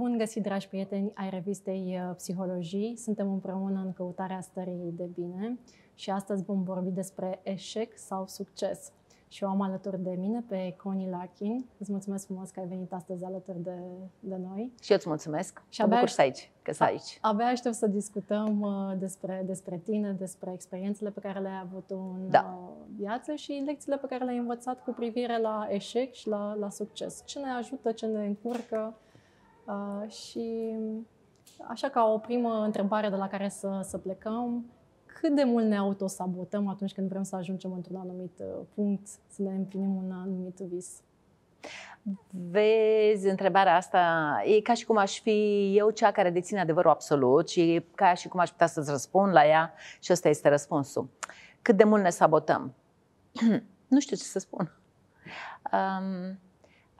Bun găsit, dragi prieteni ai revistei uh, Psihologii! Suntem împreună în căutarea stării de bine și astăzi vom vorbi despre eșec sau succes. Și eu am alături de mine pe Coni Lachin. Îți mulțumesc frumos că ai venit astăzi alături de, de noi. Și eu îți mulțumesc. Și abia bucur aici, că să aici. Abia aștept să discutăm uh, despre, despre tine, despre experiențele pe care le-ai avut în da. Uh, viață și lecțiile pe care le-ai învățat cu privire la eșec și la, la succes. Ce ne ajută, ce ne încurcă Uh, și așa ca o primă întrebare de la care să, să plecăm, cât de mult ne autosabotăm atunci când vrem să ajungem într-un anumit uh, punct, să ne împlinim un anumit vis? Vezi, întrebarea asta e ca și cum aș fi eu cea care deține adevărul absolut și ca și cum aș putea să-ți răspund la ea și ăsta este răspunsul. Cât de mult ne sabotăm? nu știu ce să spun. Um,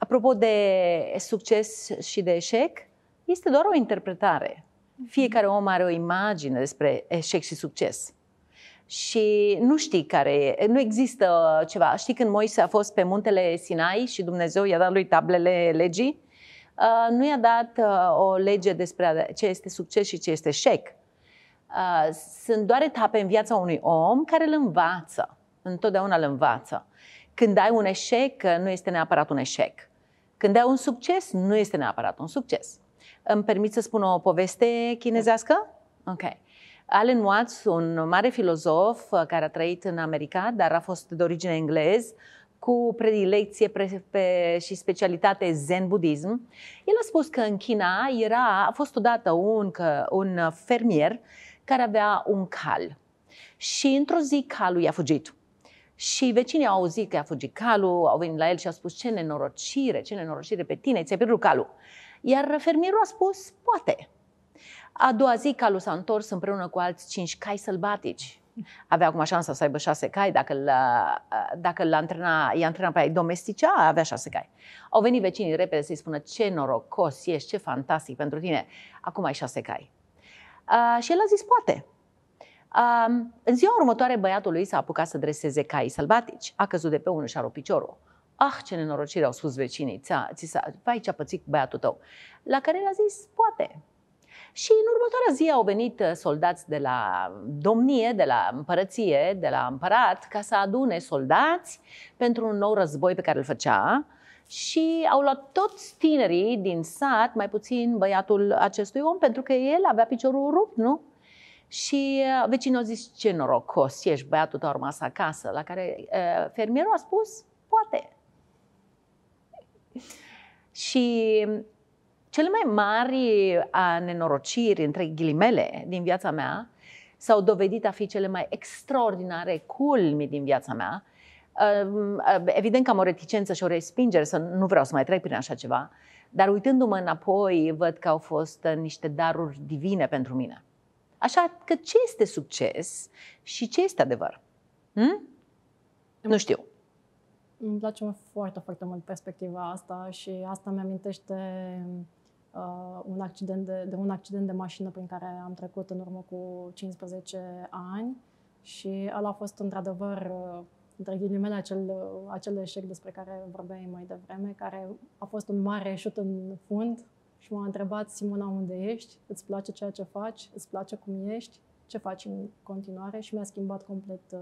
Apropo de succes și de eșec, este doar o interpretare. Fiecare om are o imagine despre eșec și succes. Și nu știi care e, nu există ceva. Știi când Moise a fost pe muntele Sinai și Dumnezeu i-a dat lui tablele legii, uh, nu i-a dat uh, o lege despre ce este succes și ce este eșec. Uh, sunt doar etape în viața unui om care îl învață. Întotdeauna îl învață. Când ai un eșec, nu este neapărat un eșec când ai un succes, nu este neapărat un succes. Îmi permit să spun o poveste chinezească? Ok. Alan Watts, un mare filozof uh, care a trăit în America, dar a fost de origine englez, cu predilecție pre- pe, și specialitate zen budism. El a spus că în China era, a fost odată un, că, un fermier care avea un cal. Și într-o zi calul i-a fugit. Și vecinii au auzit că a fugit calul, au venit la el și au spus ce nenorocire, ce nenorocire pe tine, ți-ai pierdut calul. Iar fermierul a spus, poate. A doua zi calul s-a întors împreună cu alți cinci cai sălbatici. Avea acum șansa să aibă șase cai, dacă, l-a, dacă l-a antrena, i-a antrenat pe ei domestice, avea șase cai. Au venit vecinii repede să-i spună ce norocos ești, ce fantastic pentru tine, acum ai șase cai. Uh, și el a zis, poate. Um, în ziua următoare, băiatul lui s-a apucat să dreseze cai sălbatici. A căzut de pe unul și a rupt piciorul. Ah, ce nenorocire, au spus vecinii. Ți-a, ți s-a, vai, ce-a pățit băiatul tău. La care el a zis, poate. Și în următoarea zi au venit uh, soldați de la domnie, de la împărăție, de la împărat, ca să adune soldați pentru un nou război pe care îl făcea și au luat toți tinerii din sat, mai puțin băiatul acestui om, pentru că el avea piciorul rupt, nu? Și uh, vecinul a zis, ce norocos ești, băiatul tău a rămas acasă, la care uh, fermierul a spus, poate. Și um, cele mai mari a nenorociri, între ghilimele, din viața mea, s-au dovedit a fi cele mai extraordinare culmi din viața mea. Um, uh, evident că am o reticență și o respingere să nu vreau să mai trec prin așa ceva, dar uitându-mă înapoi, văd că au fost niște daruri divine pentru mine. Așa că ce este succes și ce este adevăr? Hmm? Nu știu. Îmi place foarte, foarte mult perspectiva asta și asta mi-amintește uh, un accident de, de un accident de mașină prin care am trecut în urmă cu 15 ani și ăla a fost într-adevăr, uh, între ghilimele, acel, acel eșec despre care vorbeai mai devreme, care a fost un mare șut în fund, și m-a întrebat, Simona, unde ești? Îți place ceea ce faci? Îți place cum ești? Ce faci în continuare? Și mi-a schimbat complet uh,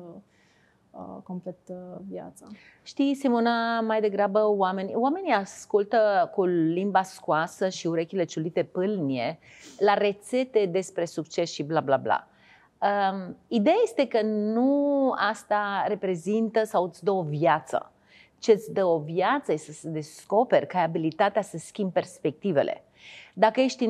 uh complet uh, viața. Știi, Simona, mai degrabă oameni, oamenii ascultă cu limba scoasă și urechile ciulite pâlnie la rețete despre succes și bla bla bla. Um, ideea este că nu asta reprezintă sau îți dă o viață. Ce îți dă o viață este să descoperi că ai abilitatea să schimbi perspectivele dacă ești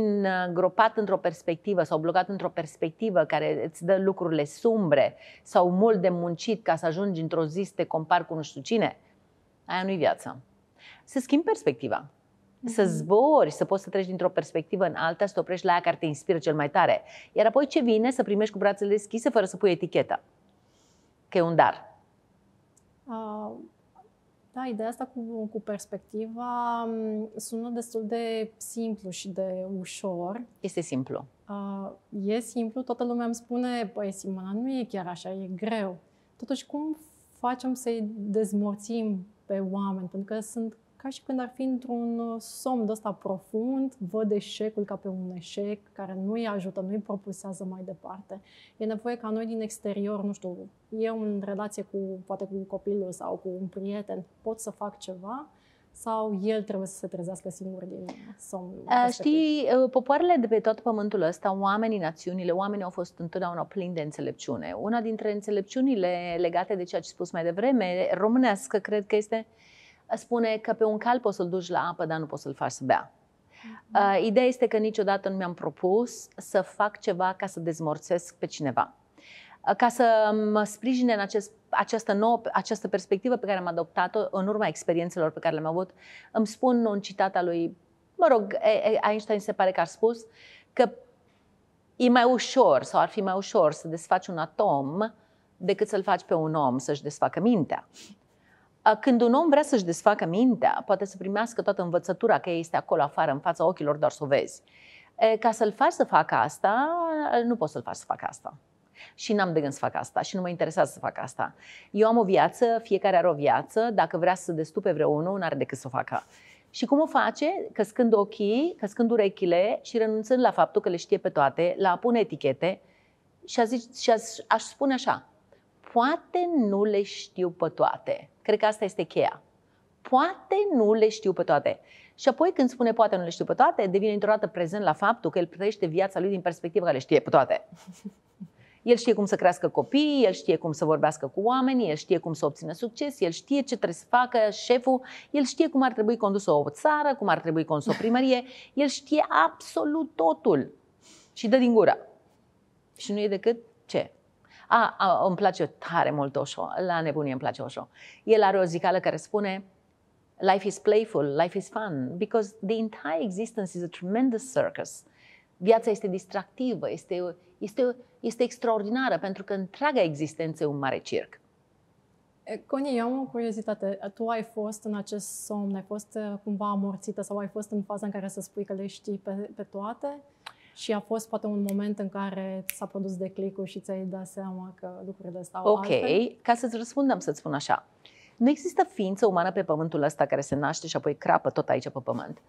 îngropat uh, într-o perspectivă sau blocat într-o perspectivă care îți dă lucrurile sumbre sau mult de muncit ca să ajungi într-o zi să te compari cu nu știu cine, aia nu-i viața. Să schimbi perspectiva. Mhm. Să zbori, să poți să treci dintr-o perspectivă în alta, să te oprești la aia care te inspiră cel mai tare. Iar apoi ce vine? Să primești cu brațele deschise fără să pui eticheta. Că e un dar. Uh, da, ideea asta cu, cu perspectiva sună destul de simplu și de ușor. Este simplu. Uh, e simplu, toată lumea îmi spune, păi Simona, nu e chiar așa, e greu. Totuși, cum facem să-i dezmorțim pe oameni? Pentru că sunt ca și când ar fi într-un uh, somn de ăsta profund, văd eșecul ca pe un eșec care nu îi ajută, nu îi propulsează mai departe. E nevoie ca noi din exterior, nu știu, eu în relație cu, poate cu copilul sau cu un prieten, pot să fac ceva, sau el trebuie să se trezească singur din somn? Uh, știi, uh, popoarele de pe tot pământul ăsta, oamenii, națiunile, oamenii au fost întotdeauna plini de înțelepciune. Una dintre înțelepciunile legate de ceea ce spus mai devreme, românească, cred că este spune că pe un cal poți să-l duci la apă, dar nu poți să-l faci să bea. Mhm. Uh, ideea este că niciodată nu mi-am propus să fac ceva ca să dezmorțesc pe cineva. Uh, ca să mă sprijine în acest, această, nouă, această perspectivă pe care am adoptat-o în urma experiențelor pe care le-am avut, îmi spun un citat al lui, mă rog, Einstein se pare că a spus că e mai ușor sau ar fi mai ușor să desfaci un atom decât să-l faci pe un om să-și desfacă mintea. Când un om vrea să-și desfacă mintea, poate să primească toată învățătura că este acolo afară, în fața ochilor, doar să o vezi. Ca să-l faci să facă asta, nu poți să-l faci să facă asta. Și n-am de gând să fac asta și nu mă interesează să fac asta. Eu am o viață, fiecare are o viață, dacă vrea să destupe vreunul, nu are decât să o facă. Și cum o face? Căscând ochii, căscând urechile și renunțând la faptul că le știe pe toate, la a pune etichete și, a zis, și a, aș spune așa, poate nu le știu pe toate, Cred că asta este cheia. Poate nu le știu pe toate. Și apoi când spune poate nu le știu pe toate, devine într-o dată prezent la faptul că el trăiește viața lui din perspectiva că le știe pe toate. El știe cum să crească copii, el știe cum să vorbească cu oamenii, el știe cum să obțină succes, el știe ce trebuie să facă șeful, el știe cum ar trebui condusă o țară, cum ar trebui condusă o primărie, el știe absolut totul și dă din gură. Și nu e decât ce? A, a, îmi place tare mult Osho, la nebunie îmi place Osho. El are o zicală care spune Life is playful, life is fun, because the entire existence is a tremendous circus. Viața este distractivă, este, este, este extraordinară, pentru că întreaga existență e un mare circ. Conie, eu am o curiozitate. Tu ai fost în acest somn, ai fost cumva amorțită sau ai fost în faza în care să spui că le știi pe, pe toate? Și a fost poate un moment în care s-a produs declicul și ți-ai dat seama că lucrurile stau Ok, altfel? ca să-ți răspund, am să-ți spun așa. Nu există ființă umană pe pământul ăsta care se naște și apoi crapă tot aici pe pământ.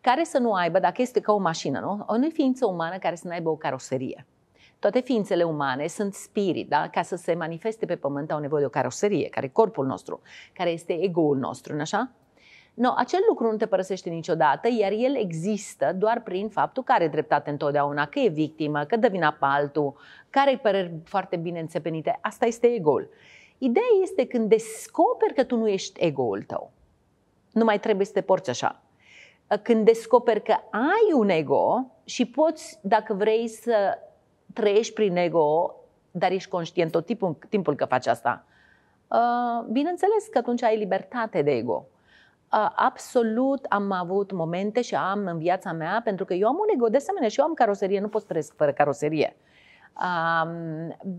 Care să nu aibă, dacă este ca o mașină, nu? O nu ființă umană care să nu aibă o caroserie. Toate ființele umane sunt spirit, da? Ca să se manifeste pe pământ au nevoie de o caroserie, care e corpul nostru, care este ego-ul nostru, nu așa? No, acel lucru nu te părăsește niciodată, iar el există doar prin faptul că are dreptate întotdeauna, că e victimă, că dă vina pe altul, că are păreri foarte bine înțepenite. Asta este egoul. Ideea este când descoperi că tu nu ești egoul tău. Nu mai trebuie să te porți așa. Când descoperi că ai un ego și poți, dacă vrei, să trăiești prin ego, dar ești conștient tot timpul, timpul că faci asta, uh, bineînțeles că atunci ai libertate de ego absolut am avut momente și am în viața mea, pentru că eu am un ego de asemenea și eu am caroserie, nu pot să trăiesc fără caroserie.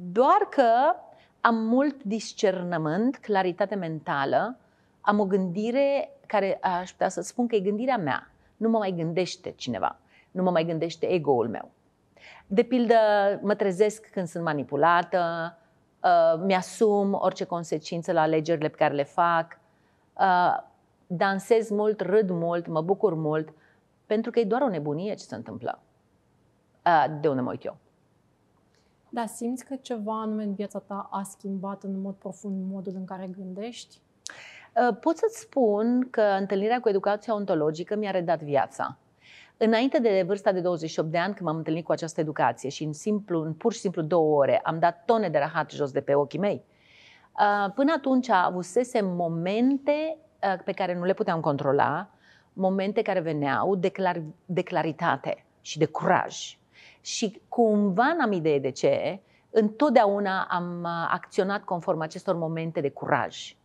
Doar că am mult discernământ, claritate mentală, am o gândire care aș putea să spun că e gândirea mea. Nu mă mai gândește cineva, nu mă mai gândește ego-ul meu. De pildă, mă trezesc când sunt manipulată, uh, mi-asum orice consecință la alegerile pe care le fac, uh, dansez mult, râd mult, mă bucur mult, pentru că e doar o nebunie ce se întâmplă. De unde mă uit eu? Da, simți că ceva anume în viața ta a schimbat în mod profund modul în care gândești? Pot să-ți spun că întâlnirea cu educația ontologică mi-a redat viața. Înainte de vârsta de 28 de ani, când m-am întâlnit cu această educație și în, simplu, în pur și simplu două ore am dat tone de rahat jos de pe ochii mei, până atunci avusesem momente Eh, pe care nu le puteam controla, momente care veneau de, clar, de claritate și de curaj. Și cumva n-am idee de ce, întotdeauna am eh, acționat conform acestor momente de curaj.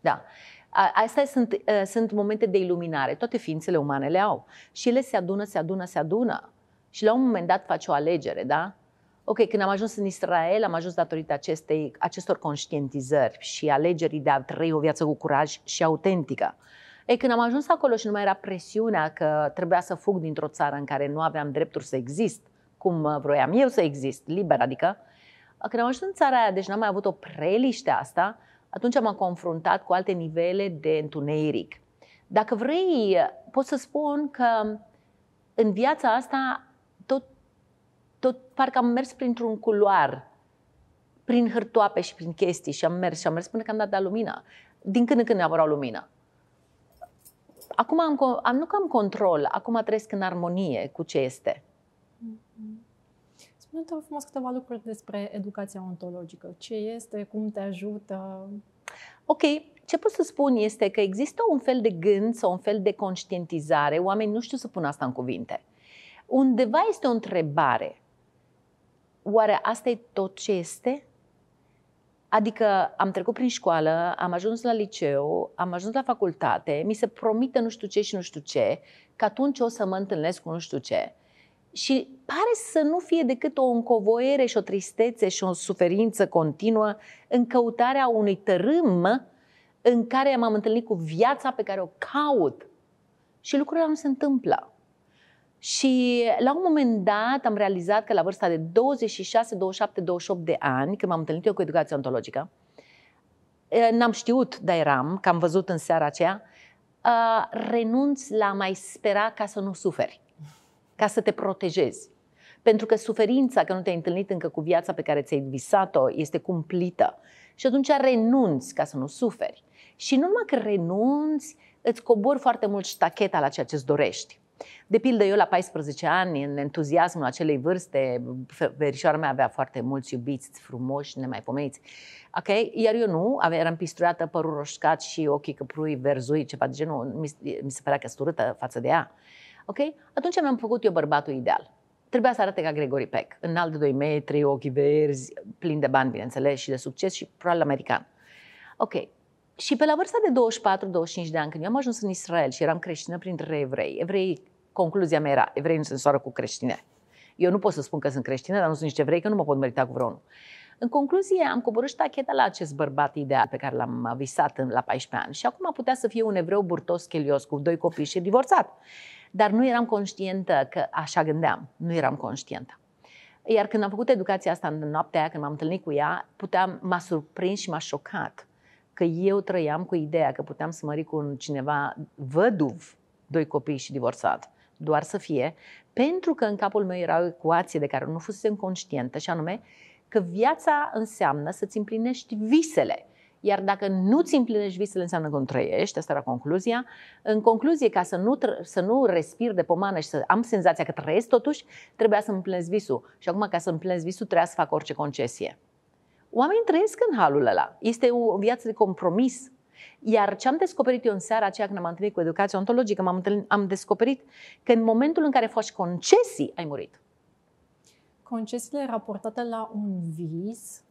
Da. Astea sunt, eh, sunt momente de iluminare. Toate ființele umane le au. Și ele se adună, se adună, se adună. Și la un moment dat faci o alegere, da? Ok, când am ajuns în Israel, am ajuns datorită acestei, acestor conștientizări și alegerii de a trăi o viață cu curaj și autentică. Ei, când am ajuns acolo și nu mai era presiunea că trebuia să fug dintr-o țară în care nu aveam drepturi să exist, cum uh, vroiam eu să exist, liber, adică, când am ajuns în țara aia, deci n-am mai avut o preliște asta, atunci m-am confruntat cu alte nivele de întuneric. Dacă vrei, uh, pot să spun că um, în viața asta tot parcă am mers printr-un culoar, prin hârtoape și prin chestii și am mers și am mers până când am dat lumina. Din când în când apăreau lumină. Acum am, am, nu că am control, acum trăiesc în armonie cu ce este. Mm-hmm. Spune-te frumos câteva lucruri despre educația ontologică. Ce este, cum te ajută? Ok, ce pot să spun este că există un fel de gând sau un fel de conștientizare, oamenii nu știu să pun asta în cuvinte. Undeva este o întrebare oare asta e tot ce este? Adică am trecut prin școală, am ajuns la liceu, am ajuns la facultate, mi se promite nu știu ce și nu știu ce, că atunci o să mă întâlnesc cu nu știu ce. Și pare să nu fie decât o încovoiere și o tristețe și o suferință continuă în căutarea unui tărâm în care m-am întâlnit cu viața pe care o caut. Și lucrurile nu se întâmplă. Și la un moment dat am realizat că la vârsta de 26, 27, 28 de ani, când m-am întâlnit eu cu educația ontologică, n-am știut, dar eram, că am văzut în seara aceea, renunț la mai spera ca să nu suferi, ca să te protejezi. Pentru că suferința, că nu te-ai întâlnit încă cu viața pe care ți-ai visat-o, este cumplită. Și atunci renunți ca să nu suferi. Și nu numai că renunți, îți cobori foarte mult ștacheta la ceea ce îți dorești. De pildă, eu la 14 ani, în entuziasmul acelei vârste, verișoara mea avea foarte mulți iubiți, frumoși, nemaipomeniți. Ok? Iar eu nu, eram pistruiată, părul roșcat și ochii căprui, verzui, ceva de genul. Mi, mi se părea că sturâtă față de ea. Ok? Atunci mi-am făcut eu bărbatul ideal. Trebuia să arate ca Gregory Peck, înalt de 2 metri, ochii verzi, plin de bani, bineînțeles, și de succes și probabil american. Ok, și pe la vârsta de 24-25 de ani, când eu am ajuns în Israel și eram creștină printre evrei, evrei, concluzia mea era, evrei nu sunt soară cu creștine. Eu nu pot să spun că sunt creștină, dar nu sunt nici evrei, că nu mă pot merita cu vreunul. În concluzie, am coborât tacheta la acest bărbat ideal pe care l-am visat la 14 ani și acum putea să fie un evreu burtos, chelios, cu doi copii și divorțat. Dar nu eram conștientă că așa gândeam, nu eram conștientă. Iar când am făcut educația asta în noaptea aia, când m-am întâlnit cu ea, puteam, m-a surprins și m-a șocat că eu trăiam cu ideea că puteam să mări rig cu cineva văduv, doi copii și divorțat, doar să fie, pentru că în capul meu era o ecuație de care nu fusesem conștientă și anume că viața înseamnă să-ți împlinești visele. Iar dacă nu-ți împlinești visele, înseamnă că nu trăiești, asta era concluzia. În concluzie, ca să nu, tr- să nu respir de pomană și să am senzația că trăiesc totuși, trebuia să împlinesc visul. Și acum, ca să împlinesc visul, trebuia să fac orice concesie. Oamenii trăiesc în halul ăla. Este o viață de compromis. Iar ce am descoperit eu în seara aceea când m-am întâlnit cu educația ontologică, m-am întâlnit, am descoperit că în momentul în care faci concesii, ai murit. Concesiile raportate la un vis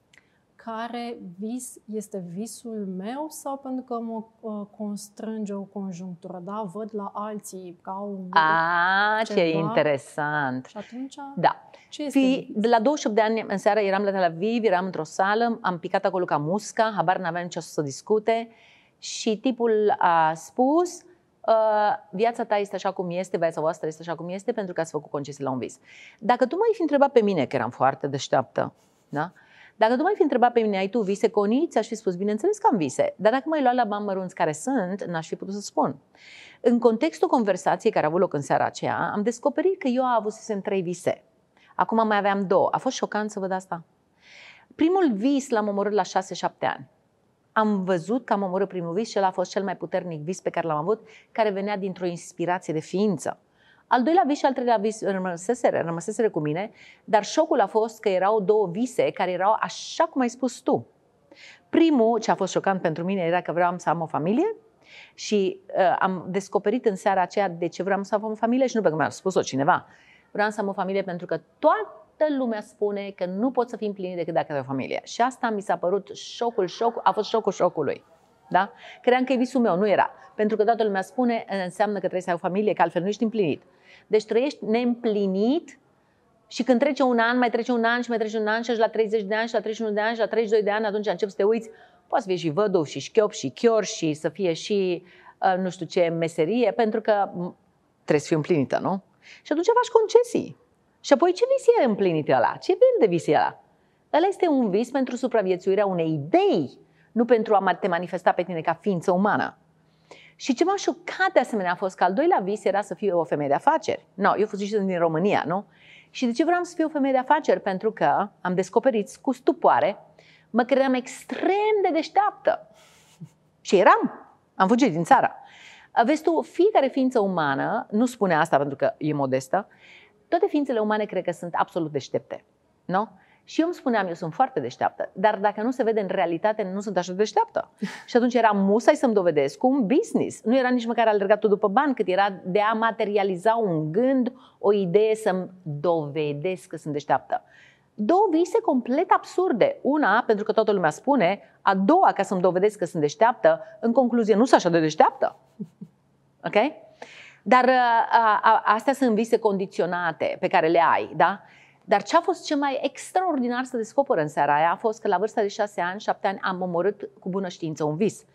care vis este visul meu sau pentru că mă uh, constrânge o conjunctură, da? Văd la alții ca un A, ce ce interesant! Și atunci, da. ce este Fi, De la 28 de ani în seara eram la Tel Aviv, eram într-o sală, am picat acolo ca musca, habar n-aveam ce să discute și tipul a spus... Uh, viața ta este așa cum este, viața voastră este așa cum este, pentru că ați făcut concesii la un vis. Dacă tu m-ai fi întrebat pe mine, că eram foarte deșteaptă, da? Dacă tu mai fi întrebat pe mine, ai tu vise cu ți-aș fi spus, bineînțeles că am vise, dar dacă mai ai luat la bani mărunți care sunt, n-aș fi putut să spun. În contextul conversației care a avut loc în seara aceea, am descoperit că eu avut avusesem trei vise. Acum mai aveam două. A fost șocant să văd asta. Primul vis l-am omorât la 6-7 ani. Am văzut că am omorât primul vis și el a fost cel mai puternic vis pe care l-am avut, care venea dintr-o inspirație de ființă. Al doilea vis și al treilea vis rămăseseră, rămăseseră cu mine, dar șocul a fost că erau două vise care erau așa cum ai spus tu. Primul, ce a fost șocant pentru mine, era că vreau să am o familie și uh, am descoperit în seara aceea de ce vreau să am o familie și nu pentru că mi-a spus-o cineva. Vreau să am o familie pentru că toată lumea spune că nu poți să fii împlinit decât dacă ai o familie. Și asta mi s-a părut șocul, șocul, a fost șocul șocului. Da? Credeam că e visul meu, nu era. Pentru că toată lumea spune, înseamnă că trebuie să ai o familie, că altfel nu ești împlinit. Deci trăiești neîmplinit și când trece un an, mai trece un an și mai trece un an și la 30 de ani și la 31 de ani și la 32 de ani, atunci începi să te uiți, poți să fii și văduv și șchiop și chior și să fie și uh, nu știu ce meserie, pentru că trebuie să fii împlinită, nu? Și atunci faci concesii. Și apoi ce vis e împlinit ăla? Ce vin de vis e ăla? Ăla este un vis pentru supraviețuirea unei idei, nu pentru a te manifesta pe tine ca ființă umană. Și ce m-a șocat de asemenea a fost că al doilea vis era să fiu o femeie de afaceri. No, eu fost din România, nu? Și de ce vreau să fiu o femeie de afaceri? Pentru că am descoperit cu stupoare, mă credeam extrem de deșteaptă. Și eram. Am fugit din țara. Vezi tu, fiecare ființă umană, nu spune asta pentru că e modestă, toate ființele umane cred că sunt absolut deștepte. Nu? Și eu îmi spuneam, eu sunt foarte deșteaptă, dar dacă nu se vede în realitate, nu sunt așa deșteaptă. Și atunci era musai să-mi dovedesc cu un business. Nu era nici măcar alergatul după bani, cât era de a materializa un gând, o idee să-mi dovedesc că sunt deșteaptă. Două vise complet absurde. Una, pentru că toată lumea spune, a doua, ca să-mi dovedesc că sunt deșteaptă, în concluzie, nu sunt așa de deșteaptă. Ok? Dar uh, a, a, astea sunt vise condiționate pe care le ai, da? Dar ce a fost cel mai extraordinar să descoperă în seara aia a fost că la vârsta de șase ani, șapte ani, am omorât cu bună știință un vis.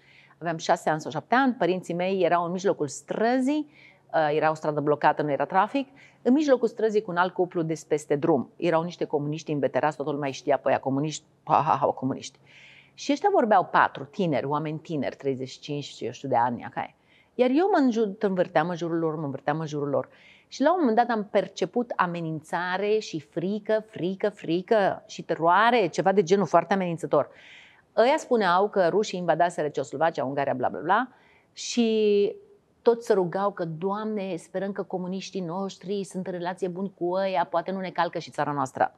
Aveam șase ani sau șapte ani, părinții mei erau în mijlocul străzii, uh, era o stradă blocată, nu era trafic, în mijlocul străzii cu un alt cuplu de peste drum. Erau niște comuniști inveterați, totul mai știa pe aia comuniști, ha, ha, ha, comuniști. Și ăștia vorbeau patru tineri, oameni tineri, 35 eu știu de ani, acai. Iar eu mă învârteam în jurul lor, mă învârteam în jurul lor. Și la un moment dat am perceput amenințare și frică, frică, frică și teroare, ceva de genul foarte amenințător. Ăia spuneau că rușii invadaseră Ceoslovacia, Ungaria, bla, bla, bla, și toți se rugau că, Doamne, sperăm că comuniștii noștri sunt în relație buni cu ăia, poate nu ne calcă și țara noastră.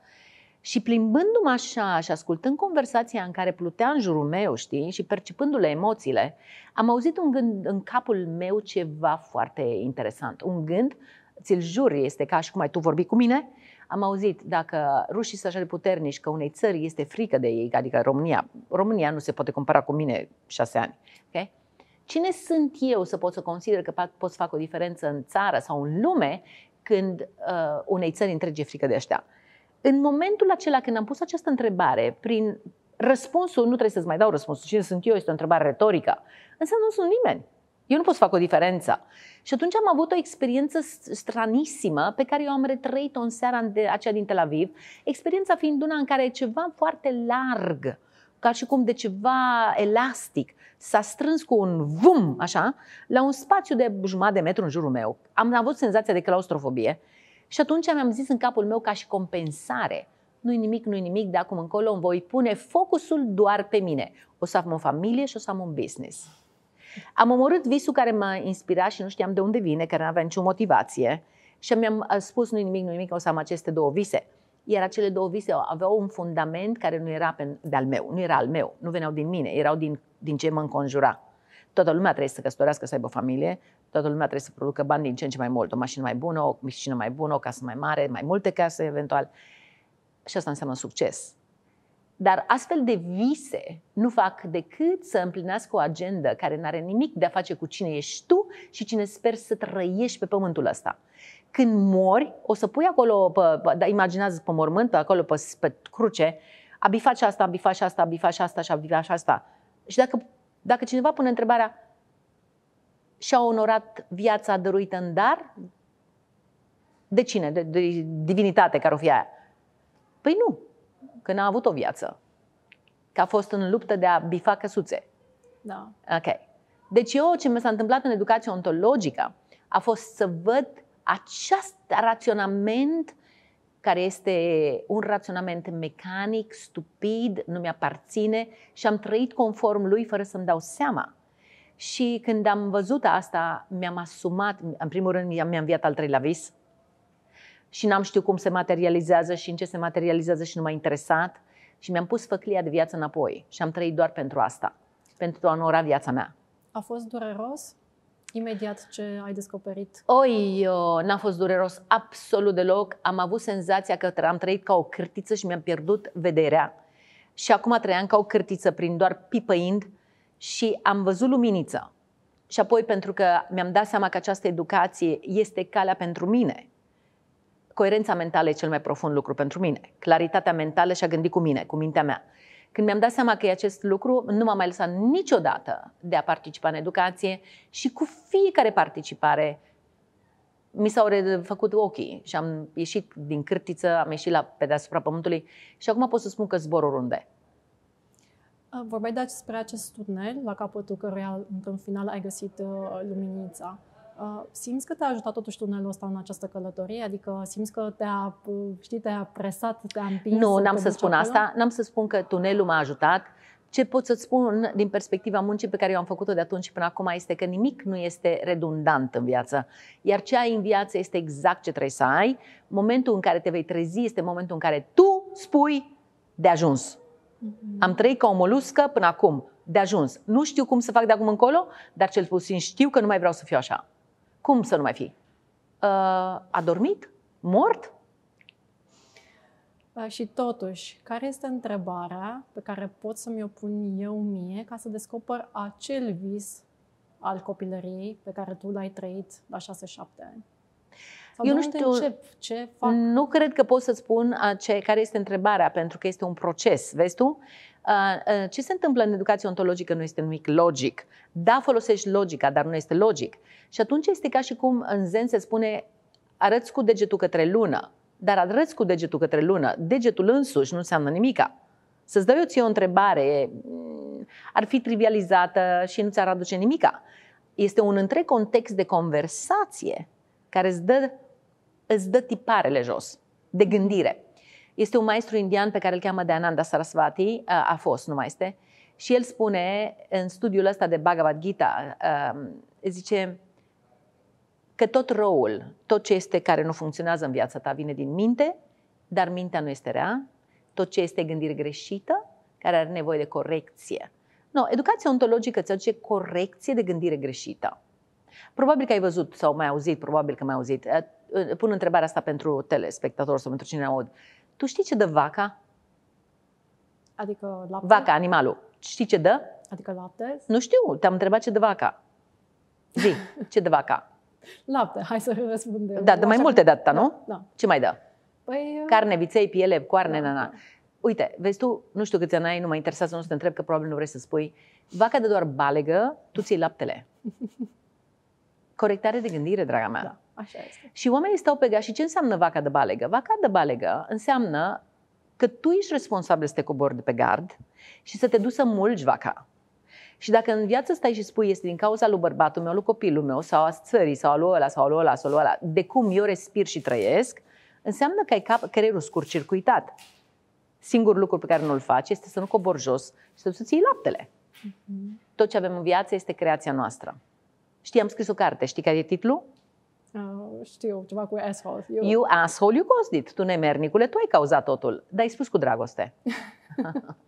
Și plimbându-mă așa și ascultând conversația în care plutea în jurul meu, știi, și percepându-le emoțiile, am auzit un gând în capul meu ceva foarte interesant. Un gând ți-l jur, este ca și cum ai tu vorbi cu mine, am auzit dacă rușii sunt așa de puternici că unei țări este frică de ei, adică România, România nu se poate compara cu mine șase ani. Okay? Cine sunt eu să pot să consider că pot să fac o diferență în țară sau în lume când uh, unei țări întregi frică de ăștia? În momentul acela când am pus această întrebare, prin răspunsul, nu trebuie să-ți mai dau răspunsul, cine sunt eu, este o întrebare retorică, însă nu sunt nimeni. Eu nu pot să fac o diferență. Și atunci am avut o experiență stranisimă pe care eu am retrăit-o în seara aceea din Tel Aviv, experiența fiind una în care ceva foarte larg, ca și cum de ceva elastic, s-a strâns cu un vum, așa, la un spațiu de jumătate de metru în jurul meu. Am avut senzația de claustrofobie și atunci mi-am zis în capul meu ca și compensare, nu-i nimic, nu-i nimic, de acum încolo îmi voi pune focusul doar pe mine. O să am o familie și o să am un business. Am omorât visul care m-a inspirat și nu știam de unde vine, care nu avea nicio motivație. Și mi-am spus, nu nimic, nu nimic, o să am aceste două vise. Iar acele două vise aveau un fundament care nu era de-al meu, nu era al meu, nu veneau din mine, erau din, din ce mă înconjura. Toată lumea trebuie să căsătorească, să aibă o familie, toată lumea trebuie să producă bani din ce în ce mai mult, o mașină mai bună, o mașină mai bună, o casă mai mare, mai multe case eventual. Și asta înseamnă succes. Dar astfel de vise nu fac decât să împlinească o agendă care nu are nimic de a face cu cine ești tu și cine sper să trăiești pe pământul ăsta. Când mori, o să pui acolo, pe, pe, da, imaginează pe mormânt, pe acolo pe, pe cruce, abifaci asta, abifaci asta, abifaci asta și abifaci asta. Și dacă, dacă cineva pune întrebarea și-a onorat viața dăruită în dar, de cine? De, de divinitate care o fie aia? Păi nu, că n a avut o viață. Că a fost în luptă de a bifa căsuțe. Da. Ok. Deci eu ce mi s-a întâmplat în educație ontologică a fost să văd acest raționament care este un raționament mecanic, stupid, nu mi-aparține și am trăit conform lui fără să-mi dau seama. Și când am văzut asta, mi-am asumat, în primul rând mi-am înviat al treilea vis, și n-am știut cum se materializează și în ce se materializează și nu m-a interesat. Și mi-am pus făclia de viață înapoi și am trăit doar pentru asta, pentru a onora viața mea. A fost dureros? Imediat ce ai descoperit? Oi, ă, n-a fost dureros absolut deloc. Am avut senzația că am trăit ca o cârtiță și mi-am pierdut vederea. Și acum trăiam ca o cârtiță, prin doar pipăind și am văzut luminiță. Și apoi, pentru că mi-am dat seama că această educație este calea pentru mine, Coerența mentală e cel mai profund lucru pentru mine. Claritatea mentală și a gândit cu mine, cu mintea mea. Când mi-am dat seama că e acest lucru, nu m-am mai lăsat niciodată de a participa în educație și cu fiecare participare mi s-au refăcut ochii și am ieșit din cârtiță, am ieșit la, pe deasupra pământului și acum pot să spun că zbor oriunde. Vorbeai despre acest tunel, la capătul căruia, într-un final, ai găsit uh, luminița. Uh, simți că te-a ajutat totuși tunelul ăsta în această călătorie? Adică simți că te-a, uh, știi, te-a presat, te-a împins? Nu, n-am să spun acolo? asta. N-am să spun că tunelul m-a ajutat. Ce pot să-ți spun din perspectiva muncii pe care eu am făcut-o de atunci și până acum este că nimic nu este redundant în viață. Iar ce ai în viață este exact ce trebuie să ai. Momentul în care te vei trezi este momentul în care tu spui de ajuns. Mm-hmm. Am trăit ca o moluscă până acum, de ajuns. Nu știu cum să fac de acum încolo, dar cel puțin știu că nu mai vreau să fiu așa. Cum să nu mai fi? Uh, A dormit? Mort? Uh, și totuși, care este întrebarea pe care pot să-mi o pun eu mie ca să descoper acel vis al copilăriei pe care tu l-ai trăit la 6-7 ani? Sau eu nu știu, încep? ce fac? Nu cred că pot să spun uh, ce, care este întrebarea, pentru că este un proces, vezi tu? Uh, ce se întâmplă în educație ontologică nu este nimic logic. Da, folosești logica, dar nu este logic. Și atunci este ca și cum în zen se spune arăți cu degetul către lună, dar arăți cu degetul către lună. Degetul însuși nu înseamnă nimica. Să-ți dau eu ție o întrebare, mm, ar fi trivializată și nu ți-ar aduce nimica. Este un întreg context de conversație care îți dă, îți dă tiparele jos, de gândire. Este un maestru indian pe care îl cheamă Ananda Sarasvati, a fost, nu mai este, și el spune în studiul ăsta de Bhagavad Gita, zice că tot răul, tot ce este care nu funcționează în viața ta vine din minte, dar mintea nu este rea, tot ce este gândire greșită, care are nevoie de corecție. No, educația ontologică îți aduce corecție de gândire greșită. Probabil că ai văzut sau mai auzit, probabil că mai auzit. Pun întrebarea asta pentru telespectator sau pentru cine aud. Tu știi ce dă vaca? Adică lapte? Vaca, animalul. Știi ce dă? Adică lapte? Nu știu, te-am întrebat ce dă vaca. Zi, ce dă vaca? Lapte, hai să răspundem. Da, dă mai multe de atâta, nu? Da, da. Ce mai dă? Păi, uh, Carne, viței, piele, coarne, da, nana. Da. Uite, vezi tu, nu știu câți ani ai, nu mă interesează, nu să te întreb, că probabil nu vrei să spui. Vaca de doar balegă, tu ții laptele. Corectare de gândire, draga mea. Da. Așa este. Și oamenii stau pe gaz. Și ce înseamnă vaca de balegă? Vaca de balegă înseamnă că tu ești responsabil să te cobori de pe gard și să te duci să mulgi vaca. Și dacă în viață stai și spui, este din cauza lui bărbatul meu, lui copilul meu, sau a țării, sau a lui ăla, sau a lui ăla, sau a lui ăla, de cum eu respir și trăiesc, înseamnă că ai cap, creierul scurt-circuitat. Singurul lucru pe care nu-l faci este să nu cobori jos și să ții laptele. Uh-huh. Tot ce avem în viață este creația noastră. Știi, am scris o carte, știi care e titlul? uh, știu, ceva cu asshole. Eu... You asshole, you caused it. Tu nemernicule, tu ai cauzat totul. Dar ai spus cu dragoste.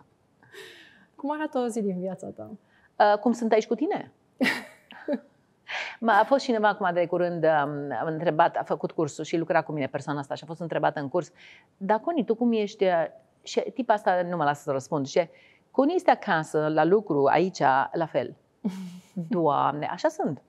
cum arată o zi din viața ta? Uh, cum sunt aici cu tine? A fost cineva acum de curând, um, am întrebat, a făcut cursul și lucra cu mine persoana asta și a fost întrebată în curs, dar Coni, tu cum ești? Uh, și tipa asta nu mă lasă să răspund. Și Coni este acasă, la lucru, aici, la fel. Doamne, așa sunt.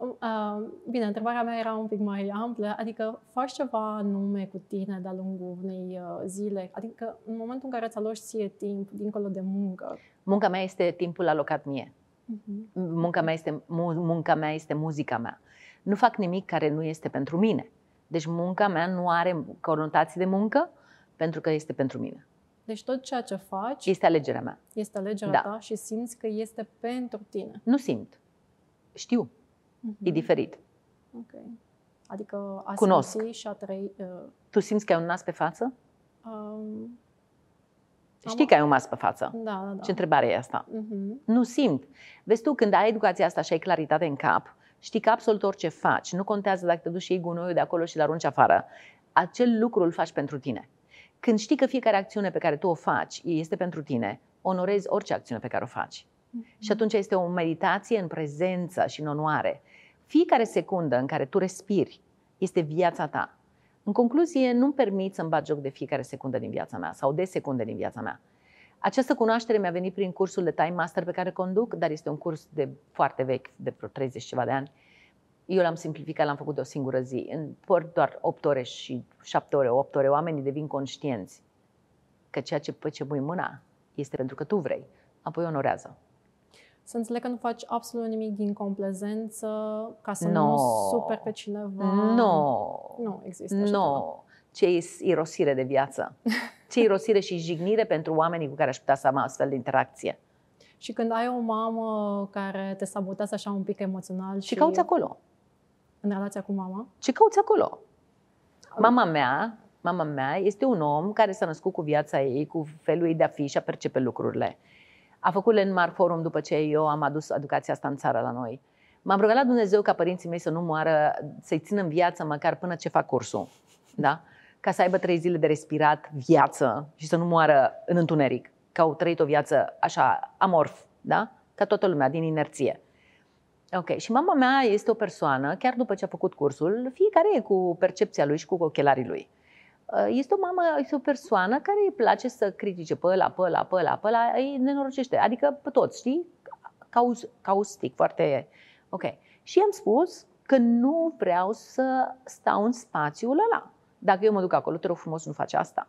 Uh, bine, întrebarea mea era un pic mai amplă, adică faci ceva anume cu tine de-a lungul unei uh, zile, adică în momentul în care îți aloși ție timp, dincolo de muncă. Munca mea este timpul alocat mie. Uh-huh. Munca, mea este, munca mea este muzica mea. Nu fac nimic care nu este pentru mine. Deci munca mea nu are conotații de muncă pentru că este pentru mine. Deci tot ceea ce faci... Este alegerea mea. Este alegerea da. ta și simți că este pentru tine. Nu simt. Știu Uh-huh. E diferit. Ok. Adică a Cunosc. simți și a trăi... Uh... Tu simți că ai un nas pe față? Um... Știi am... că ai un nas pe față. Da, da, da. Ce întrebare e asta? Uh-huh. Nu simt. Vezi tu, când ai educația asta și ai claritate în cap, știi că absolut orice faci, nu contează dacă te duci și iei gunoiul de acolo și îl arunci afară, acel lucru îl faci pentru tine. Când știi că fiecare acțiune pe care tu o faci este pentru tine, onorezi orice acțiune pe care o faci. Uh-huh. Și atunci este o meditație în prezență și în onoare. Fiecare secundă în care tu respiri este viața ta. În concluzie, nu-mi permit să-mi bat joc de fiecare secundă din viața mea sau de secunde din viața mea. Această cunoaștere mi-a venit prin cursul de Time Master pe care conduc, dar este un curs de foarte vechi, de vreo 30 ceva de ani. Eu l-am simplificat, l-am făcut de o singură zi. În por doar 8 ore și 7 ore, 8 ore, oamenii devin conștienți că ceea ce pe ce pui mâna este pentru că tu vrei. Apoi onorează. Să înțeleg că nu faci absolut nimic din complezență ca să no. nu super pe cineva. Nu. No. Nu există așa no. Ce Ce irosire de viață. Ce irosire și jignire pentru oamenii cu care aș putea să am astfel de interacție. Și când ai o mamă care te sabotează așa un pic emoțional și... Ce cauți acolo? În relația cu mama? Ce cauți acolo? Mama mea, mama mea este un om care s-a născut cu viața ei, cu felul ei de a fi și a percepe lucrurile. A făcut Landmark Forum după ce eu am adus educația asta în țară la noi. M-am rugat la Dumnezeu ca părinții mei să nu moară, să-i țin în viață măcar până ce fac cursul. Da? Ca să aibă trei zile de respirat viață și să nu moară în întuneric. Că au trăit o viață așa, amorf, da? Ca toată lumea, din inerție. Ok, și mama mea este o persoană, chiar după ce a făcut cursul, fiecare e cu percepția lui și cu ochelarii lui. Uh, este o mamă, este o persoană care îi place să critique pe ăla, pe ăla, pe ăla, pe ăla, îi nenorocește, adică pe toți, știi? Cauz, caustic, foarte... Ok. Și am spus că nu vreau să stau în spațiul ăla. Dacă eu mă duc acolo, te rog frumos, nu faci asta.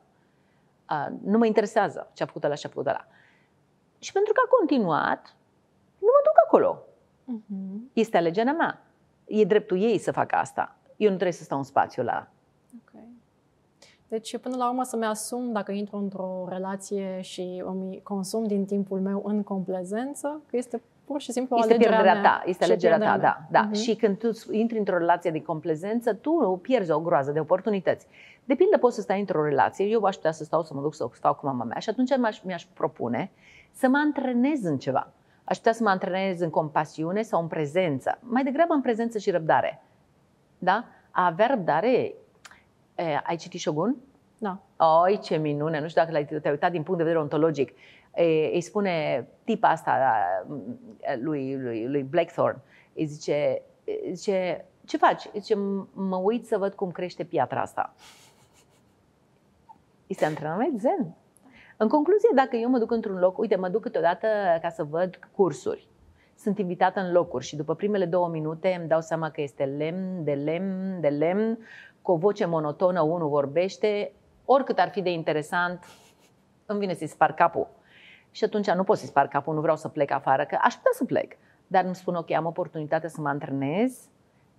Uh, nu mă interesează ce a făcut ăla și a făcut ăla. Și pentru că a continuat, nu mă duc acolo. Uh-huh. Este alegerea mea. E dreptul ei să facă asta. Eu nu trebuie să stau în spațiul ăla. Deci, până la urmă, să-mi asum dacă intru într-o relație și îmi consum din timpul meu în complezență, că este pur și simplu este alegerea pierderea mea. ta, este alegerea ta, da, da. Uh-huh. Și când tu intri într-o relație de complezență, tu pierzi o groază de oportunități. Depinde, poți să stai într-o relație, eu aș putea să stau să mă duc să stau cu mama mea și atunci mi-aș, mi-aș propune să mă antrenez în ceva. Aș putea să mă antrenez în compasiune sau în prezență, mai degrabă în prezență și răbdare. Da? A avea răbdare E, eh, ai citit Shogun? Da. Oi, ce minune! Nu știu dacă l-ai, te-ai uitat din punct de vedere ontologic. E, eh, îi spune tipa asta eh, lui, lui, lui Blackthorne. Îi zice, îi zice, ce faci? Îi zice, mă uit să văd cum crește piatra asta. Este antrenament zen. În concluzie, dacă eu mă duc într-un loc, uite, mă duc câteodată ca să văd cursuri. Sunt invitată în locuri și după primele două minute îmi dau seama că este lemn, de lemn, de lemn, cu o voce monotonă unul vorbește, oricât ar fi de interesant, îmi vine să-i spar capul. Și atunci nu pot să-i spar capul, nu vreau să plec afară, că aș putea să plec. Dar îmi spun, ok, am oportunitatea să mă antrenez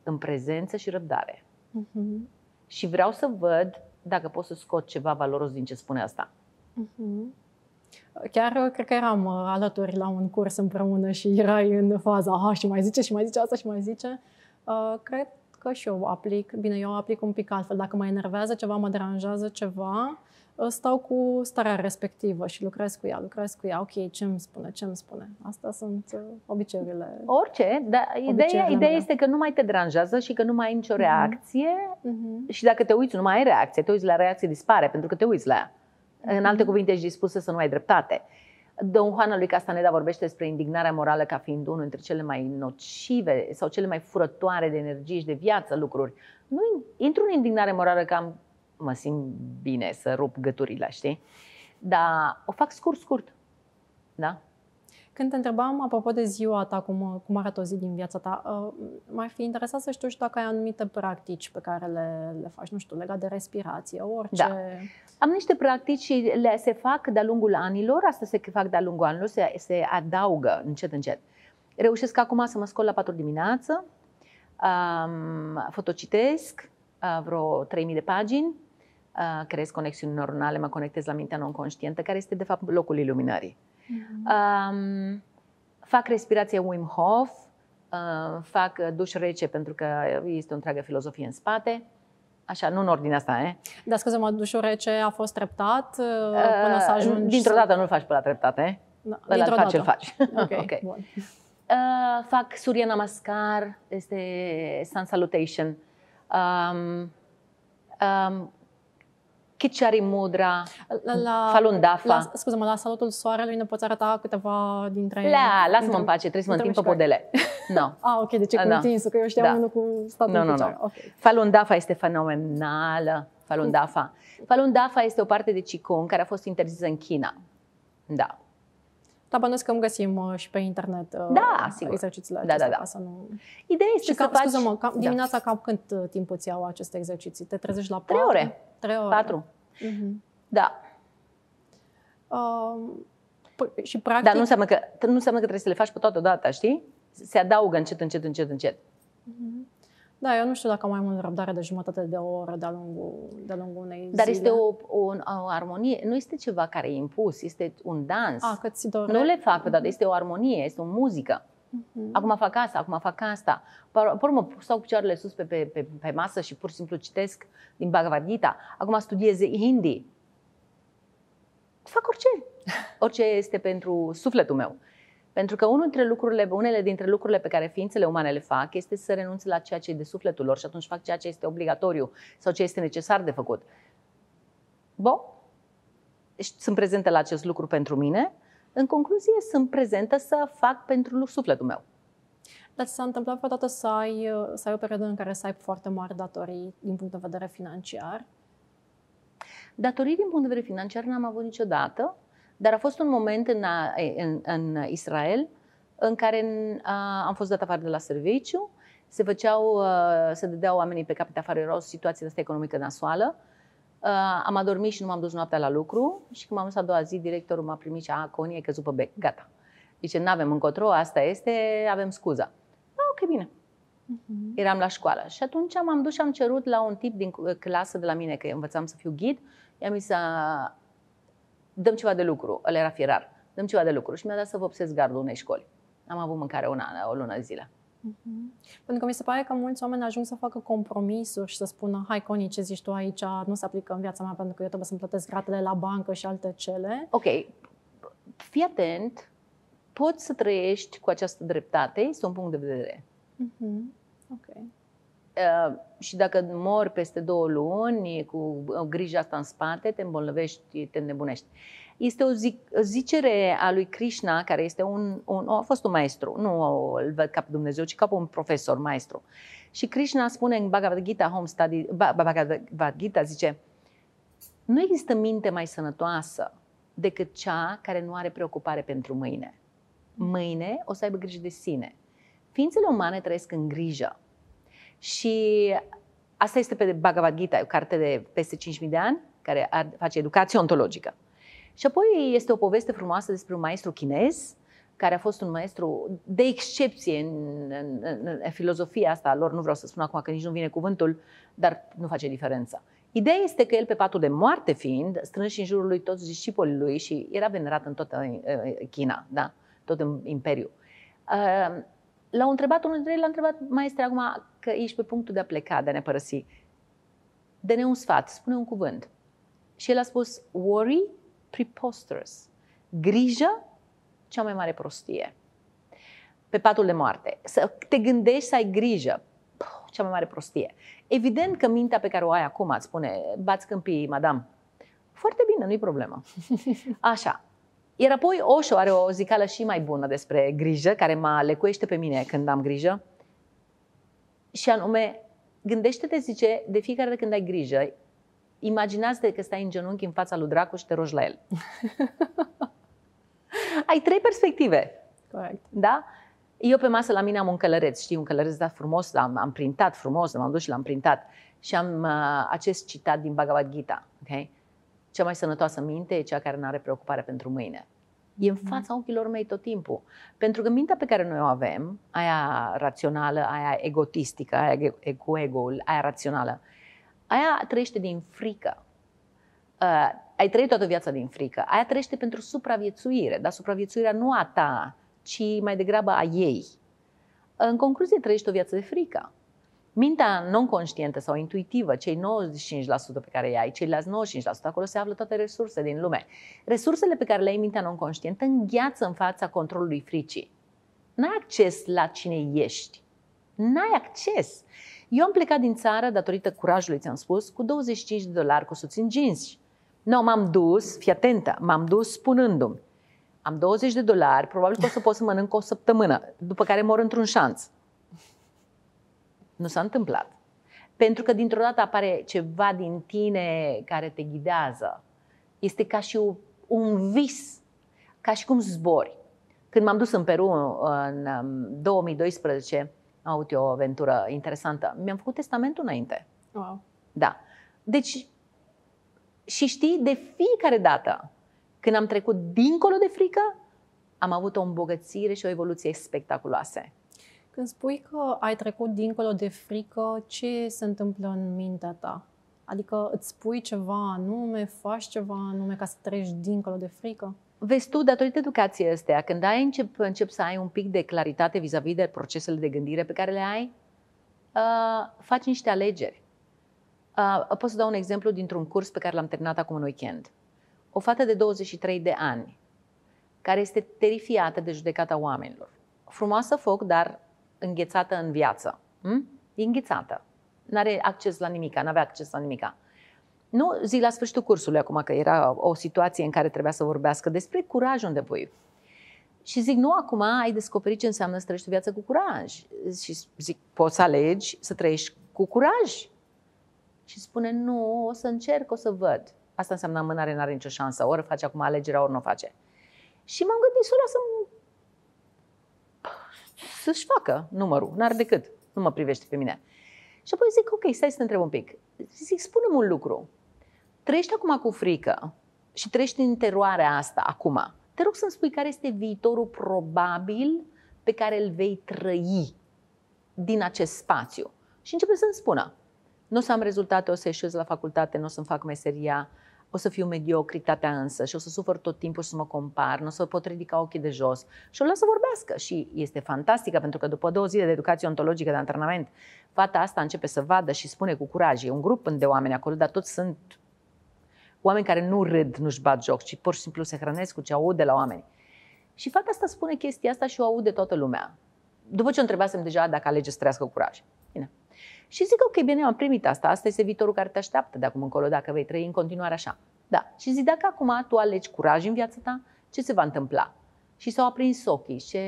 în prezență și răbdare. Uh-huh. Și vreau să văd dacă pot să scot ceva valoros din ce spune asta. Uh-huh. Chiar uh, cred că eram uh, alături la un curs împreună și erai în faza, aha, și mai zice, și mai zice asta, și mai zice. Uh, cred practică și o aplic. Bine, eu o aplic un pic altfel. Dacă mă enervează ceva, mă deranjează ceva, ă, stau cu starea respectivă și lucrez cu ea, lucrez cu ea, ok, ce îmi spune, ce îmi spune. Asta sunt ă, obiceiurile. Orice, dar ideea, ideea este că nu mai te deranjează și că nu mai ai nicio mhm. reacție mm-hmm. și dacă te uiți, nu mai ai reacție, te uiți la reacție, dispare, pentru că te uiți la ea. În mhm. alte cuvinte, ești dispusă să nu ai dreptate. Domn Hoana lui Castaneda vorbește despre indignarea morală ca fiind unul dintre cele mai nocive sau cele mai furătoare de energie și de viață lucruri. Nu intru în indignare morală cam mă simt bine să rup găturile, știi? Dar o fac scurt, scurt. Da? Când te întrebam, apropo de ziua ta, cum, cum arată o zi din viața ta, uh, m-ar fi interesat să știu și dacă ai anumite practici pe care le, le faci, nu știu, legat de respirație, orice... Da. Am niște practici și le se fac de-a lungul anilor, asta se fac de-a lungul anilor, se, se adaugă încet, încet. Reușesc acum să mă scol la 4 dimineață, um, fotocitesc uh, vreo 3000 de pagini, Ah, creez conexiuni neuronale, mă conectez la mintea non-conștientă, care este de fapt locul iluminării. Mm-hmm. Um, fac respirație Wim Hof, uh, fac duș rece pentru că este o întreagă filozofie în spate. Așa, nu în ordinea asta, e? Eh? Dar scuze-mă, dușul rece a fost treptat ah, până să ajungi... Dintr-o dată nu-l faci pe la treptate. Eh? Da, Dintr-o faci, îl faci. Ok, okay. Bun. Uh, fac Surya Namaskar, este Sun Salutation. Um, um, Kichari Mudra, la, Falun Dafa. Scuze-mă, la Salutul Soarelui ne poți arăta câteva dintre... La, lasă-mă în pace, trebuie să mă întind pe podele. No. ah, ok, deci e da. no. că eu știam da. unul cu statul no, no, no. Okay. Falun Dafa este fenomenală, Falun Dafa. Falun Dafa este o parte de Qigong care a fost interzisă în China. Da. Dar bănuiesc că îmi găsim uh, și pe internet uh, da, sigur. exercițiile da, acestea. Da, da, da. Să nu... Ideea este și să faci... mă da. cam, dimineața da. cam când uh, timp îți iau aceste exerciții? Te trezești la 4? 3 ore. 3 ore. 4. Mm-hmm. Da. Uh, um, p- păi, și practic... Dar nu înseamnă, că, nu înseamnă că trebuie să le faci pe toată data, știi? Se adaugă încet, încet, încet, încet. Mm-hmm. Da, eu nu știu dacă mai am răbdare de jumătate de oră de-a lungul, de lungul unei Dar zile. este o, o, o armonie, nu este ceva care e impus, este un dans. A, că ți dorești. Nu le fac, mm-hmm. dar este o armonie, este o muzică. Mm-hmm. Acum fac asta, acum fac asta. Pe urmă stau cu picioarele sus pe, pe, pe, pe masă și pur și simplu citesc din Bhagavad Gita. Acum studiez hindi. Fac orice. Orice este pentru sufletul meu. Pentru că unul dintre lucrurile, unele dintre lucrurile pe care ființele umane le fac este să renunțe la ceea ce e de sufletul lor și atunci fac ceea ce este obligatoriu sau ce este necesar de făcut. Bo, sunt prezentă la acest lucru pentru mine. În concluzie, sunt prezentă să fac pentru sufletul meu. Dar s-a întâmplat vreodată să ai, să ai o perioadă în care să ai foarte mari datorii din punct de vedere financiar? Datorii din punct de vedere financiar n-am avut niciodată. Dar a fost un moment în, în, în Israel în care am fost dat afară de la serviciu, se făceau, se dădeau oamenii pe capete afară, erau situații de asta economică nasoală. am adormit și nu m-am dus noaptea la lucru și când m-am dus a doua zi, directorul m-a primit și a, Conie, că pe bec, gata. Zice, nu avem încotro, asta este, avem scuza. Da, ok, bine. Uh-huh. Eram la școală și atunci m-am dus și am cerut la un tip din clasă de la mine, că învățam să fiu ghid, i-am zis, dăm ceva de lucru, el era firar, dăm ceva de lucru și mi-a dat să vopsesc gardul unei școli. Am avut mâncare una, o lună zile. Uh-huh. Pentru că mi se pare că mulți oameni ajung să facă compromisuri și să spună hai Coni, ce zici tu aici, nu se aplică în viața mea pentru că eu trebuie să-mi plătesc ratele la bancă și alte cele. Ok, fii atent, poți să trăiești cu această dreptate, este un punct de vedere. Uh-huh. Okay. Uh, și dacă mor peste două luni cu uh, grija asta în spate, te îmbolnăvești, te nebunești. Este o, zic, o zicere a lui Krishna, care este un, un, a fost un maestru, nu îl văd ca pe Dumnezeu, ci ca pe un profesor, maestru. Și Krishna spune în Bhagavad Gita, Home Study, Bhagavad Gita zice, nu există minte mai sănătoasă decât cea care nu are preocupare pentru mâine. Mâine o să aibă grijă de sine. Ființele umane trăiesc în grijă și asta este pe Bhagavad Gita, o carte de peste 5.000 de ani, care face educație ontologică. Și apoi este o poveste frumoasă despre un maestru chinez, care a fost un maestru de excepție în, în, în, în filozofia asta a lor, nu vreau să spun acum că nici nu vine cuvântul, dar nu face diferența. Ideea este că el, pe patul de moarte fiind, strânși în jurul lui toți discipolii lui și era venerat în toată uh, uh, China, da? tot în imperiu. Uh, l-au întrebat, unul dintre ei l-a întrebat, maestre, acum că ești pe punctul de a pleca, de a ne părăsi, dă-ne un sfat, spune un cuvânt. Și el a spus, worry preposterous, grijă, cea mai mare prostie. Pe patul de moarte. Să te gândești să ai grijă, cea mai mare prostie. Evident că mintea pe care o ai acum îți spune, bați câmpii, madam, foarte bine, nu-i problemă. Așa, iar apoi Osho are o zicală și mai bună despre grijă, care mă lecuiește pe mine când am grijă. Și anume, gândește-te, zice, de fiecare dată când ai grijă, imaginează-te că stai în genunchi în fața lui Dracu și te rogi la el. ai trei perspective. Corect. Da? Eu pe masă la mine am un călăreț, știi, un călăreț dat frumos, am, am printat frumos, m-am dus și l-am printat. Și am uh, acest citat din Bhagavad Gita, okay? Cea mai sănătoasă minte e cea care nu are preocupare pentru mâine. E în mhm. fața ochilor mei tot timpul. Pentru că mintea pe care noi o avem, aia rațională, aia egotistică, aia cu ego-ul, aia rațională, aia trăiește din frică. Uh, ai trăit toată viața din frică. Aia trăiește pentru supraviețuire, dar supraviețuirea nu a ta, ci mai degrabă a ei. În concluzie, trăiești o viață de frică. Mintea non-conștientă sau intuitivă, cei 95% pe care îi ai, ceilalți 95%, acolo se află toate resursele din lume. Resursele pe care le ai mintea non-conștientă îngheață în fața controlului fricii. N-ai acces la cine ești. N-ai acces. Eu am plecat din țară datorită curajului, ți-am spus, cu 25 de dolari cu suțin jeans. Nu, no, m-am dus, fii atentă, m-am dus spunându-mi, am 20 de dolari, probabil că o să pot să mănânc o săptămână, după care mor într-un șanț. Nu s-a întâmplat. Pentru că dintr-o dată apare ceva din tine care te ghidează. Este ca și un vis, ca și cum zbori. Când m-am dus în Peru uh, în 2012, um, am avut eu o aventură interesantă. Mi-am făcut testamentul înainte. Wow. Da. Deci, și știi, de fiecare dată când am trecut dincolo de frică, am avut o îmbogățire și o evoluție spectaculoase. Când spui că ai trecut dincolo de frică, ce se întâmplă în mintea ta? Adică îți spui ceva anume, faci ceva anume ca să treci dincolo de frică? Vezi tu, datorită educației astea, când ai încep, încep să ai un pic de claritate vis-a-vis de procesele de gândire pe care le ai, uh, faci niște alegeri. Uh, pot să dau un exemplu dintr-un curs pe care l-am terminat acum în weekend. O fată de 23 de ani, care este terifiată de judecata oamenilor. Frumoasă foc, dar înghețată în viață. Hmm? E înghețată. N-are acces la nimica, n-avea acces la nimica. Nu zi la sfârșitul cursului acum că era o situație în care trebuia să vorbească despre curaj unde voi. Și zic, nu, acum ai descoperit ce înseamnă să trăiești o viață cu curaj. Și zic, poți să alegi să trăiești cu curaj. Și spune, nu, o să încerc, o să văd. Asta înseamnă amânare, n-are nicio șansă. Ori face acum alegerea, ori nu o face. Și m-am gândit să o las în să-și facă numărul, n-ar decât, nu mă privește pe mine. Și apoi zic, ok, stai să te întreb un pic. Zic, spune-mi un lucru. Trăiești acum cu frică și trăiești în teroarea asta acum. Te rog să-mi spui care este viitorul probabil pe care îl vei trăi din acest spațiu. Și începe să-mi spună. Nu o să am rezultate, o să ieșesc la facultate, nu o să-mi fac meseria, o să fiu mediocritatea însă și o să sufăr tot timpul și să mă compar, nu o să pot ridica ochii de jos. Și o las să vorbească și este fantastică pentru că după două zile de educație ontologică de antrenament, fata asta începe să vadă și spune cu curaj. E un grup de oameni acolo, dar toți sunt oameni care nu râd, nu-și bat joc, ci pur și simplu se hrănesc cu ce aud de la oameni. Și fata asta spune chestia asta și o aude toată lumea. După ce o întrebasem deja dacă alege să trăiască curaj. Și zic, ok, bine, am primit asta, asta este viitorul care te așteaptă de acum încolo, dacă vei trăi în continuare așa. Da. Și zic, dacă acum tu alegi curaj în viața ta, ce se va întâmpla? Și s-au aprins ochii, și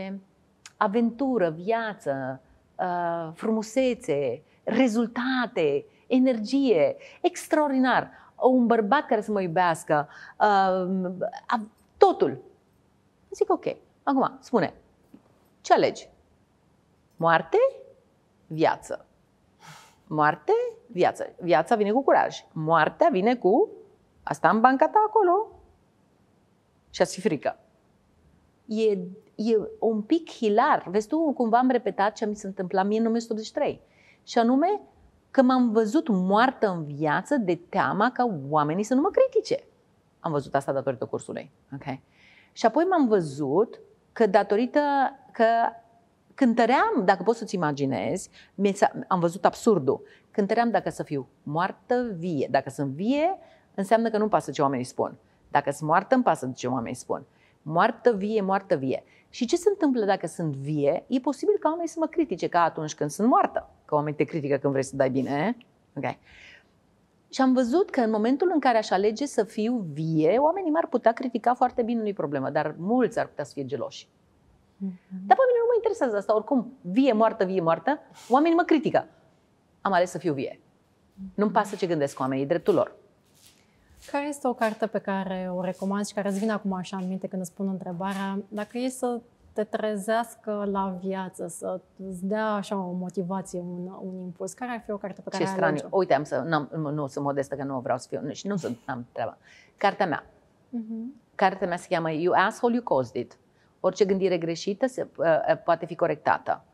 aventură, viață, uh, frumusețe, rezultate, energie, extraordinar. Un bărbat care să mă iubească, uh, totul. Zic, ok, acum, spune, ce alegi? Moarte? Viață. Moarte, viață. Viața vine cu curaj. Moartea vine cu asta în banca ta acolo și a fi frică. E, e un pic hilar. Vezi tu, cumva am repetat ce mi se întâmpla mie în 1983. Și anume că m-am văzut moartă în viață de teama ca oamenii să nu mă critique. Am văzut asta datorită cursului. Okay. Și apoi m-am văzut că datorită că Cântăream, dacă poți să-ți imaginezi, am văzut absurdul. Cântăream dacă să fiu moartă, vie. Dacă sunt vie, înseamnă că nu-mi pasă ce oamenii spun. Dacă sunt moartă, îmi pasă ce oamenii spun. Moartă, vie, moartă, vie. Și ce se întâmplă dacă sunt vie? E posibil ca oamenii să mă critique ca atunci când sunt moartă. Că oamenii te critică când vrei să dai bine. Eh? Okay. Și am văzut că în momentul în care aș alege să fiu vie, oamenii m-ar putea critica foarte bine, nu-i problemă, dar mulți ar putea să fie geloși. Mhm. Dar pe mine nu mă interesează asta. Oricum, vie, moartă, vie, moartă, oamenii mă critică. Am ales să fiu vie. Nu-mi mhm. pasă ce gândesc oamenii, dreptul lor. Care este o carte pe care o recomand și care îți vine acum așa în minte când îți pun întrebarea? Dacă e să te trezească la viață, să îți dea așa o motivație, un, un impuls. Care ar fi o carte pe care Ce ai straniu. Uite, am să, n-am, nu sunt modestă că nu vreau să fiu și nu sunt, am treaba. Cartea mea. Uh-huh. Cartea mea se cheamă You Asshole, You Caused It. Orice gândire greșită se, uh, poate fi corectată.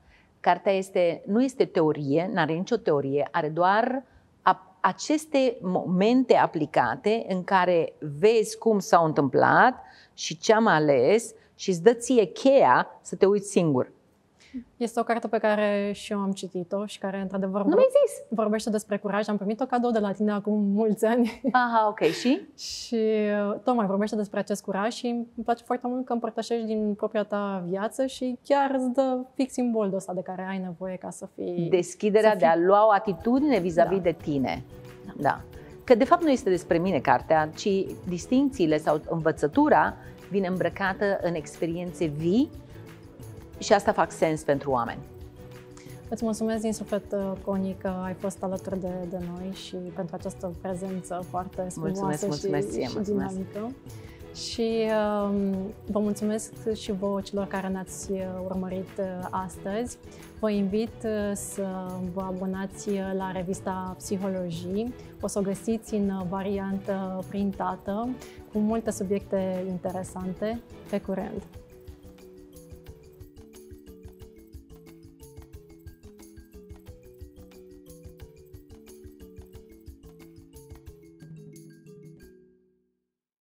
Cartea este, nu este teorie, nu are nicio teorie, are doar a, aceste momente aplicate în care vezi cum s-au întâmplat și ce am ales și îți dă ție cheia să te uiți singur. Este o carte pe care și eu am citit-o și care, într-adevăr, nu zis. vorbește despre curaj. Am primit-o cadou de la tine acum mulți ani. Aha, ok. Și? și uh, tocmai vorbește despre acest curaj și îmi place foarte mult că împărtășești din propria ta viață și chiar îți dă fix simbolul ăsta de care ai nevoie ca să fii... Deschiderea să fii... de a lua o atitudine vis-a-vis da. de tine. Da. da. Că, de fapt, nu este despre mine cartea, ci distințiile sau învățătura vine îmbrăcată în experiențe vii și asta fac sens pentru oameni. Îți mulțumesc din suflet, uh, Coni, că ai fost alături de, de noi și pentru această prezență foarte frumoasă mulțumesc, mulțumesc și, ție, și mulțumesc. dinamică. Și uh, vă mulțumesc și vouă celor care ne-ați uh, urmărit uh, astăzi. Vă invit să vă abonați la revista Psihologie. O să o găsiți în variantă printată, cu multe subiecte interesante. Pe curând!